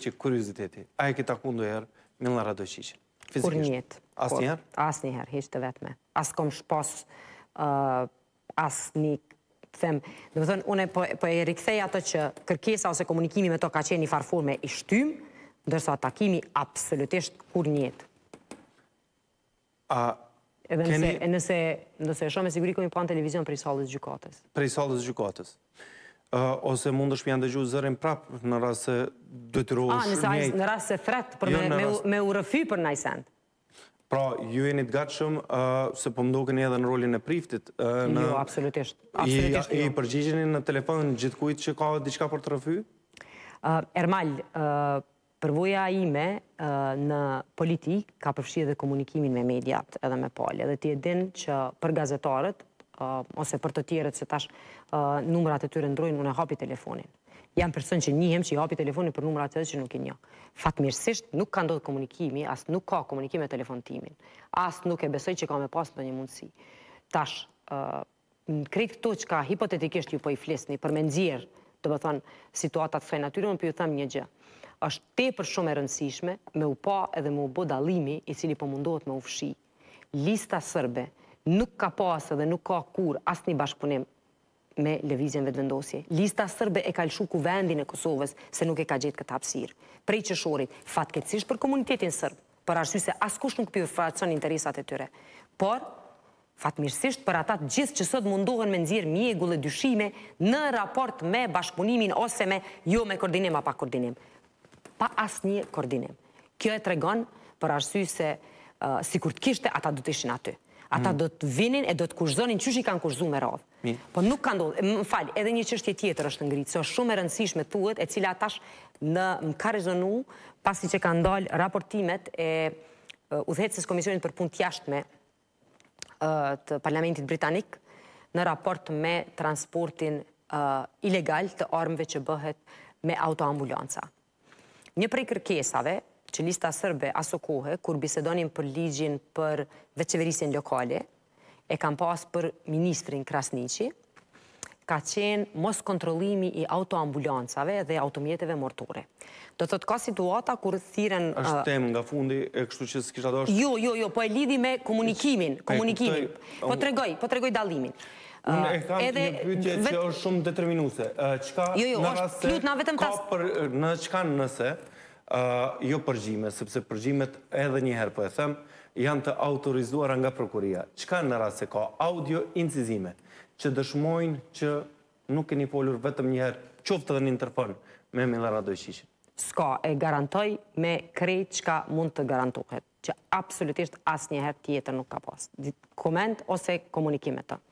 është që kuriziteti. A e këtë akundu e herë me në lara Kur njëtë. As një As një hishtë të vetme. As kom shpos, as një them. themë. Dëmë thënë, une po, po e rikëthej ato që kërkesa ose komunikimi me to ka qenë një farfur me ishtymë, ndërsa takimi absolutisht kur njëtë. A... Nëse e shumë e sigurikëm i po në televizion prej salës gjukatës. Prej salës gjukatës ose mund është pjanë dëgju zërin prapë në rrasë se dëtyru ah, është njëjtë. A, në rrasë se fretë për jo, me u rëfy për në ajsend? Pra, ju e një të gatshëm, se po mdo edhe në rolin e priftit. Jo, absolutisht. I jo. përgjigjeni në telefon gjithë që ka diqka për të rëfy? Ermal, përvoja ime në politik ka përfshirë dhe komunikimin me mediat edhe me pali. Edhe ti e din që për gazetarët Uh, ose për të tjerët se tash uh, numrat e tyre ndrojnë, unë e hapi telefonin. Janë person që njëhem që i hapi telefonin për numrat e tëtë që nuk i një. Fatmirësisht nuk ka ndodhë komunikimi, asë nuk ka komunikime telefon timin, asë nuk e besoj që ka me pasë në një mundësi. Tash, uh, në krejtë këto që ka hipotetikisht ju po i flisni, për me nëzirë, të më thonë, situatat fëjnë atyre, unë për po ju thëmë një gjë është te për shumë e rëndësishme me u pa edhe me u bo i cili për po mundohet me u fshi. Lista sërbe, nuk ka pasë dhe nuk ka kur asë një bashkëpunim me Levizjen vetëvendosje. Lista sërbe e ka lëshu ku vendin e Kosovës se nuk e ka gjithë këtë hapsirë. Prej qëshorit, shorit, fatke cishë për komunitetin sërbë, për arsy se asë kush nuk për interesat e tyre. Por, fatmirësisht për atat gjithë që sot mundohen me nëzirë mje e dyshime në raport me bashkëpunimin ose me jo me koordinim a pa koordinim. Pa asë një koordinim. Kjo e tregon për arsy se uh, si kur të kishte, ata du të ishin aty ata mm. do të vinin e do të që qësh i kanë kushzu me radhë. Po nuk ka ndodhë, më falj, edhe një qështje tjetër është ngritë, so shumë e rëndësishme thuet, e cila tash në më ka rezonu, pasi që ka dalë raportimet e udhetsës Komisionit për punë tjashtme të Parlamentit Britanik në raport me transportin ilegal të armëve që bëhet me autoambulanca. Një prej kërkesave që lista sërbe aso kohë, kur bisedonim për ligjin për veqeverisin lokale, e kam pas për ministrin Krasnici, ka qenë mos kontrolimi i autoambulancave dhe automjeteve mortore. Do të të ka situata kur thiren... është tem nga fundi e kështu që s'kisha do është... Jo, jo, jo, po e lidi me komunikimin, komunikimin. Po të regoj, po të regoj dalimin. Unë e kam një pytje që është shumë determinuse. Jo, jo, është plut në vetëm tas... Në qka nëse, jo përgjime, sepse përgjimet edhe njëherë për po e them, janë të autorizuar nga prokuria. Qka në rrasë se ka audio incizime, që dëshmojnë që nuk e një polur vetëm njëherë, qoftë dhe një interpon me Milana Dojqishë. Ska e garantoj me krejt qka mund të garantohet, që absolutisht asë njëherë tjetër nuk ka pasë. Komend ose komunikimet të.